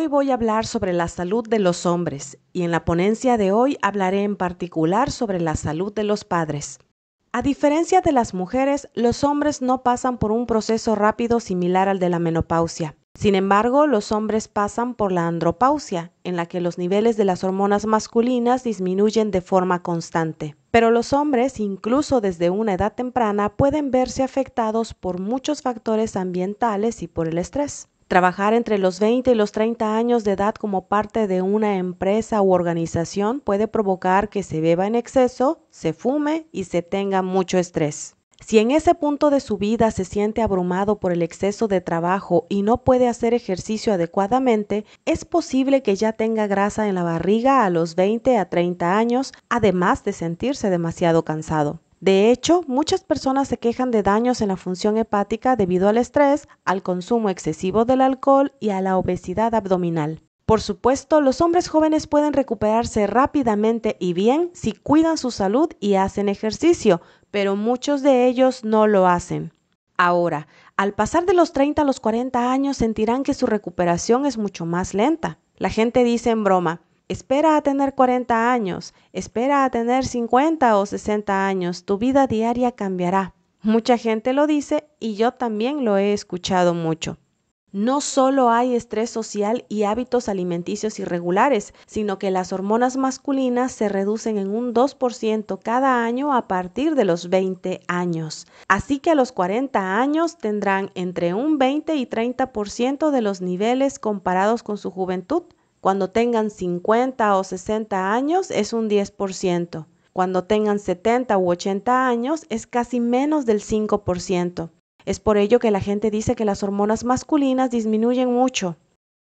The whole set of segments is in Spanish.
Hoy voy a hablar sobre la salud de los hombres y en la ponencia de hoy hablaré en particular sobre la salud de los padres. A diferencia de las mujeres, los hombres no pasan por un proceso rápido similar al de la menopausia. Sin embargo, los hombres pasan por la andropausia, en la que los niveles de las hormonas masculinas disminuyen de forma constante. Pero los hombres, incluso desde una edad temprana, pueden verse afectados por muchos factores ambientales y por el estrés. Trabajar entre los 20 y los 30 años de edad como parte de una empresa u organización puede provocar que se beba en exceso, se fume y se tenga mucho estrés. Si en ese punto de su vida se siente abrumado por el exceso de trabajo y no puede hacer ejercicio adecuadamente, es posible que ya tenga grasa en la barriga a los 20 a 30 años, además de sentirse demasiado cansado. De hecho, muchas personas se quejan de daños en la función hepática debido al estrés, al consumo excesivo del alcohol y a la obesidad abdominal. Por supuesto, los hombres jóvenes pueden recuperarse rápidamente y bien si cuidan su salud y hacen ejercicio, pero muchos de ellos no lo hacen. Ahora, al pasar de los 30 a los 40 años sentirán que su recuperación es mucho más lenta. La gente dice en broma, Espera a tener 40 años, espera a tener 50 o 60 años, tu vida diaria cambiará. Mucha gente lo dice y yo también lo he escuchado mucho. No solo hay estrés social y hábitos alimenticios irregulares, sino que las hormonas masculinas se reducen en un 2% cada año a partir de los 20 años. Así que a los 40 años tendrán entre un 20 y 30% de los niveles comparados con su juventud. Cuando tengan 50 o 60 años es un 10%. Cuando tengan 70 u 80 años es casi menos del 5%. Es por ello que la gente dice que las hormonas masculinas disminuyen mucho.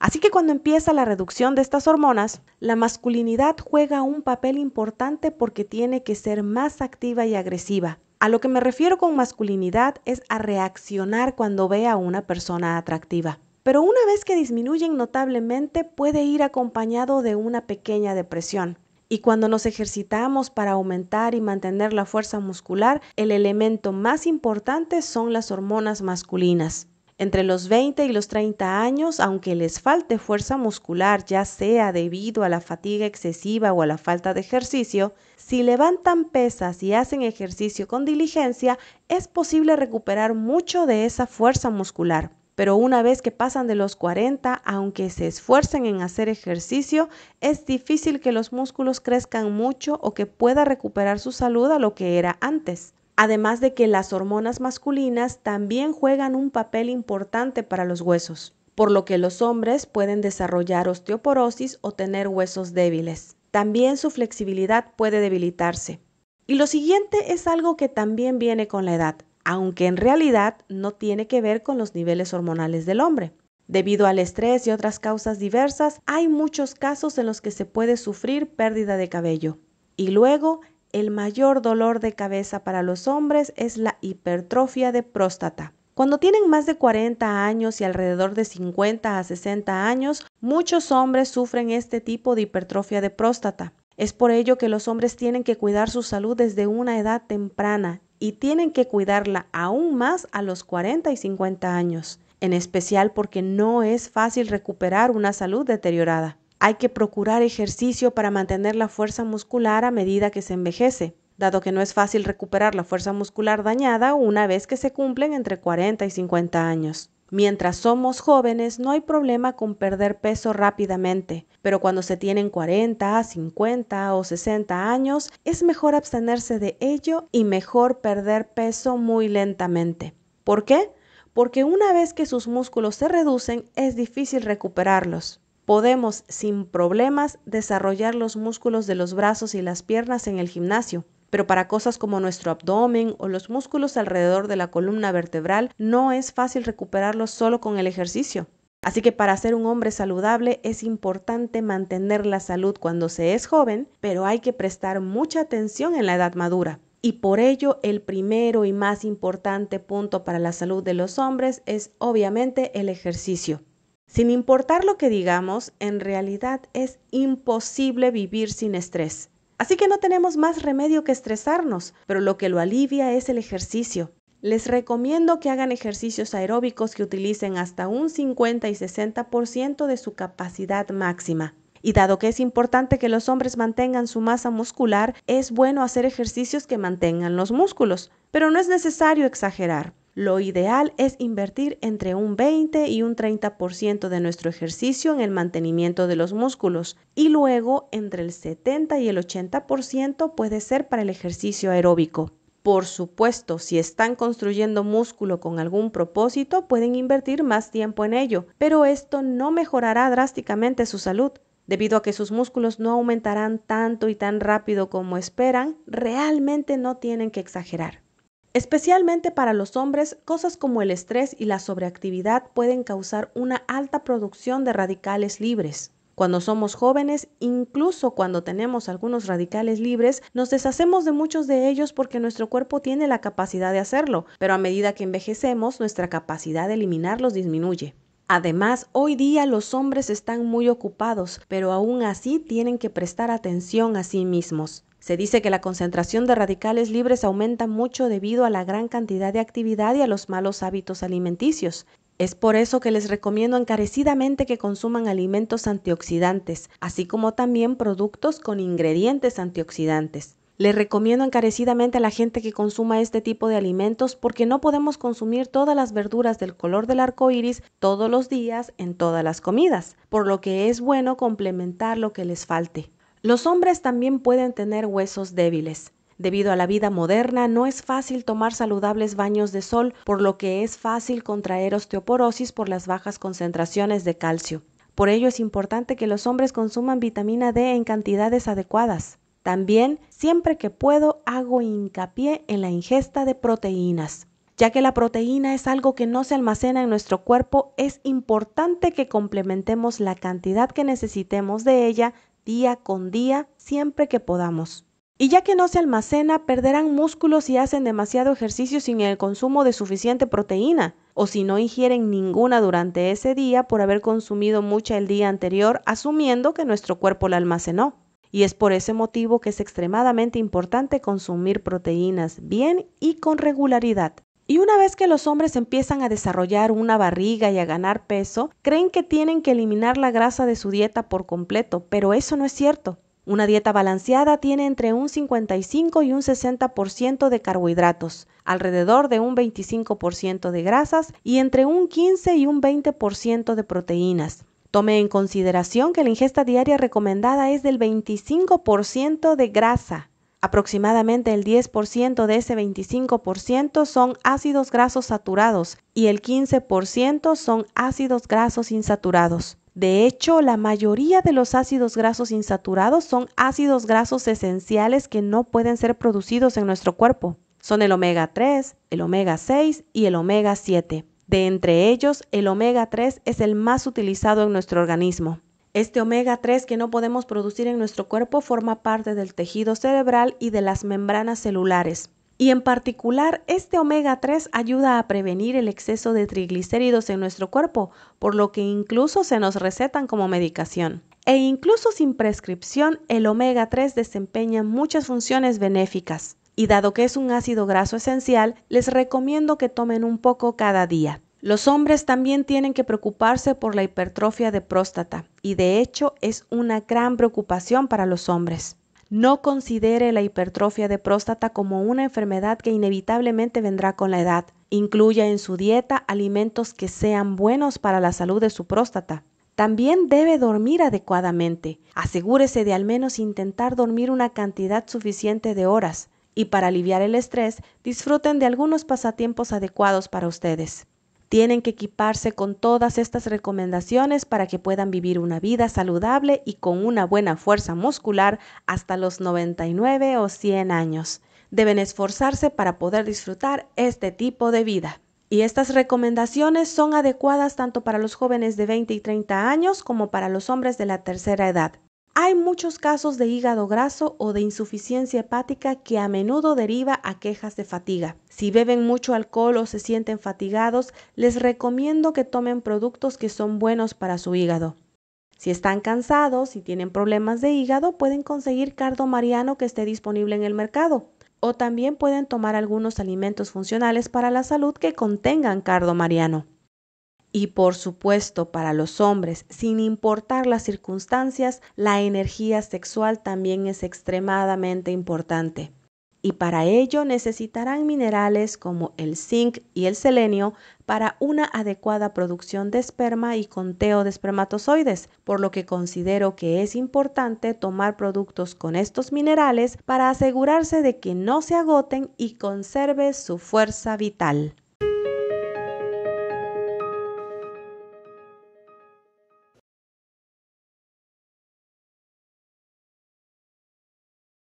Así que cuando empieza la reducción de estas hormonas, la masculinidad juega un papel importante porque tiene que ser más activa y agresiva. A lo que me refiero con masculinidad es a reaccionar cuando ve a una persona atractiva pero una vez que disminuyen notablemente puede ir acompañado de una pequeña depresión. Y cuando nos ejercitamos para aumentar y mantener la fuerza muscular, el elemento más importante son las hormonas masculinas. Entre los 20 y los 30 años, aunque les falte fuerza muscular, ya sea debido a la fatiga excesiva o a la falta de ejercicio, si levantan pesas y hacen ejercicio con diligencia, es posible recuperar mucho de esa fuerza muscular pero una vez que pasan de los 40, aunque se esfuercen en hacer ejercicio, es difícil que los músculos crezcan mucho o que pueda recuperar su salud a lo que era antes. Además de que las hormonas masculinas también juegan un papel importante para los huesos, por lo que los hombres pueden desarrollar osteoporosis o tener huesos débiles. También su flexibilidad puede debilitarse. Y lo siguiente es algo que también viene con la edad aunque en realidad no tiene que ver con los niveles hormonales del hombre. Debido al estrés y otras causas diversas, hay muchos casos en los que se puede sufrir pérdida de cabello. Y luego, el mayor dolor de cabeza para los hombres es la hipertrofia de próstata. Cuando tienen más de 40 años y alrededor de 50 a 60 años, muchos hombres sufren este tipo de hipertrofia de próstata. Es por ello que los hombres tienen que cuidar su salud desde una edad temprana y tienen que cuidarla aún más a los 40 y 50 años, en especial porque no es fácil recuperar una salud deteriorada. Hay que procurar ejercicio para mantener la fuerza muscular a medida que se envejece, dado que no es fácil recuperar la fuerza muscular dañada una vez que se cumplen entre 40 y 50 años. Mientras somos jóvenes no hay problema con perder peso rápidamente, pero cuando se tienen 40, 50 o 60 años es mejor abstenerse de ello y mejor perder peso muy lentamente. ¿Por qué? Porque una vez que sus músculos se reducen es difícil recuperarlos podemos sin problemas desarrollar los músculos de los brazos y las piernas en el gimnasio, pero para cosas como nuestro abdomen o los músculos alrededor de la columna vertebral no es fácil recuperarlos solo con el ejercicio. Así que para ser un hombre saludable es importante mantener la salud cuando se es joven, pero hay que prestar mucha atención en la edad madura. Y por ello el primero y más importante punto para la salud de los hombres es obviamente el ejercicio. Sin importar lo que digamos, en realidad es imposible vivir sin estrés. Así que no tenemos más remedio que estresarnos, pero lo que lo alivia es el ejercicio. Les recomiendo que hagan ejercicios aeróbicos que utilicen hasta un 50 y 60% de su capacidad máxima. Y dado que es importante que los hombres mantengan su masa muscular, es bueno hacer ejercicios que mantengan los músculos, pero no es necesario exagerar. Lo ideal es invertir entre un 20 y un 30% de nuestro ejercicio en el mantenimiento de los músculos y luego entre el 70 y el 80% puede ser para el ejercicio aeróbico. Por supuesto, si están construyendo músculo con algún propósito, pueden invertir más tiempo en ello, pero esto no mejorará drásticamente su salud. Debido a que sus músculos no aumentarán tanto y tan rápido como esperan, realmente no tienen que exagerar. Especialmente para los hombres, cosas como el estrés y la sobreactividad pueden causar una alta producción de radicales libres. Cuando somos jóvenes, incluso cuando tenemos algunos radicales libres, nos deshacemos de muchos de ellos porque nuestro cuerpo tiene la capacidad de hacerlo, pero a medida que envejecemos, nuestra capacidad de eliminarlos disminuye. Además, hoy día los hombres están muy ocupados, pero aún así tienen que prestar atención a sí mismos. Se dice que la concentración de radicales libres aumenta mucho debido a la gran cantidad de actividad y a los malos hábitos alimenticios. Es por eso que les recomiendo encarecidamente que consuman alimentos antioxidantes, así como también productos con ingredientes antioxidantes. Les recomiendo encarecidamente a la gente que consuma este tipo de alimentos porque no podemos consumir todas las verduras del color del arco iris todos los días en todas las comidas, por lo que es bueno complementar lo que les falte. Los hombres también pueden tener huesos débiles. Debido a la vida moderna, no es fácil tomar saludables baños de sol, por lo que es fácil contraer osteoporosis por las bajas concentraciones de calcio. Por ello es importante que los hombres consuman vitamina D en cantidades adecuadas. También, siempre que puedo, hago hincapié en la ingesta de proteínas. Ya que la proteína es algo que no se almacena en nuestro cuerpo, es importante que complementemos la cantidad que necesitemos de ella día con día, siempre que podamos. Y ya que no se almacena, perderán músculos si hacen demasiado ejercicio sin el consumo de suficiente proteína, o si no ingieren ninguna durante ese día por haber consumido mucha el día anterior, asumiendo que nuestro cuerpo la almacenó. Y es por ese motivo que es extremadamente importante consumir proteínas bien y con regularidad. Y una vez que los hombres empiezan a desarrollar una barriga y a ganar peso, creen que tienen que eliminar la grasa de su dieta por completo, pero eso no es cierto. Una dieta balanceada tiene entre un 55 y un 60% de carbohidratos, alrededor de un 25% de grasas y entre un 15 y un 20% de proteínas. Tome en consideración que la ingesta diaria recomendada es del 25% de grasa Aproximadamente el 10% de ese 25% son ácidos grasos saturados y el 15% son ácidos grasos insaturados. De hecho, la mayoría de los ácidos grasos insaturados son ácidos grasos esenciales que no pueden ser producidos en nuestro cuerpo. Son el omega 3, el omega 6 y el omega 7. De entre ellos, el omega 3 es el más utilizado en nuestro organismo. Este omega 3 que no podemos producir en nuestro cuerpo forma parte del tejido cerebral y de las membranas celulares. Y en particular, este omega 3 ayuda a prevenir el exceso de triglicéridos en nuestro cuerpo, por lo que incluso se nos recetan como medicación. E incluso sin prescripción, el omega 3 desempeña muchas funciones benéficas. Y dado que es un ácido graso esencial, les recomiendo que tomen un poco cada día. Los hombres también tienen que preocuparse por la hipertrofia de próstata y de hecho es una gran preocupación para los hombres. No considere la hipertrofia de próstata como una enfermedad que inevitablemente vendrá con la edad. Incluya en su dieta alimentos que sean buenos para la salud de su próstata. También debe dormir adecuadamente. Asegúrese de al menos intentar dormir una cantidad suficiente de horas. Y para aliviar el estrés, disfruten de algunos pasatiempos adecuados para ustedes. Tienen que equiparse con todas estas recomendaciones para que puedan vivir una vida saludable y con una buena fuerza muscular hasta los 99 o 100 años. Deben esforzarse para poder disfrutar este tipo de vida. Y estas recomendaciones son adecuadas tanto para los jóvenes de 20 y 30 años como para los hombres de la tercera edad. Hay muchos casos de hígado graso o de insuficiencia hepática que a menudo deriva a quejas de fatiga. Si beben mucho alcohol o se sienten fatigados, les recomiendo que tomen productos que son buenos para su hígado. Si están cansados y tienen problemas de hígado, pueden conseguir cardo mariano que esté disponible en el mercado. O también pueden tomar algunos alimentos funcionales para la salud que contengan cardo mariano. Y por supuesto, para los hombres, sin importar las circunstancias, la energía sexual también es extremadamente importante. Y para ello necesitarán minerales como el zinc y el selenio para una adecuada producción de esperma y conteo de espermatozoides, por lo que considero que es importante tomar productos con estos minerales para asegurarse de que no se agoten y conserve su fuerza vital.